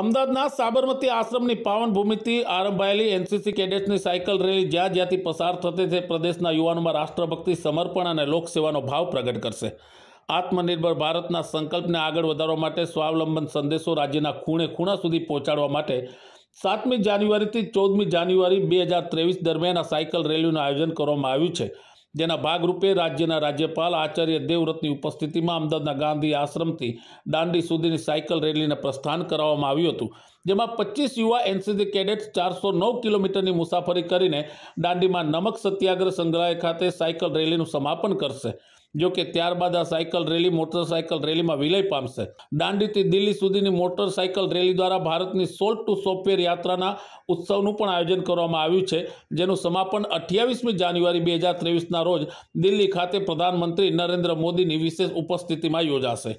અમદાવાદના સાબરમતી આશ્રમની પાવન ભૂમિથી આરંભાયેલી એનસીસી કેડેટ્સની સાયકલ રેલી જ્યાં જ્યાંથી પસાર થતી તે પ્રદેશના યુવાનોમાં રાષ્ટ્રભક્તિ સમર્પણ અને લોકસેવાનો ભાવ પ્રગટ કરશે આત્મનિર્ભર ભારતના સંકલ્પને આગળ વધારવા માટે સ્વાવલંબન સંદેશો રાજ્યના ખૂણે ખૂણા સુધી પહોંચાડવા માટે સાતમી જાન્યુઆરીથી ચૌદમી જાન્યુઆરી બે હજાર ત્રેવીસ દરમિયાન આ સાયકલ રેલીનું આયોજન કરવામાં આવ્યું છે જેના ભાગરૂપે રાજ્યના રાજ્યપાલ આચાર્ય દેવવ્રતની ઉપસ્થિતિમાં અમદાવાદના ગાંધી આશ્રમથી દાંડી સુધીની સાયકલ રેલીને પ્રસ્થાન કરાવવામાં આવ્યું હતું જેમાં પચીસ યુવા એનસીસી કેડેટ્સ ચારસો નવ કિલોમીટરની મુસાફરી કરીને દાંડીમાં નમક સત્યાગ્રહ સંગ્રહાલય ખાતે સાયકલ રેલીનું સમાપન કરશે જો કે ત્યારબાદ આ સાયકલ રેલી મોટરસાયકલ રેલીમાં વિલય પામશે દાંડીથી દિલ્હી સુધીની મોટરસાયકલ રેલી દ્વારા ભારતની સોલ્ટ ટુ સોફ્ટવેર યાત્રાના ઉત્સવનું પણ આયોજન કરવામાં આવ્યું છે જેનું સમાપન અઠ્યાવીસમી જાન્યુઆરી બે હજાર ત્રેવીસના રોજ દિલ્હી ખાતે પ્રધાનમંત્રી નરેન્દ્ર મોદીની વિશેષ ઉપસ્થિતિમાં યોજાશે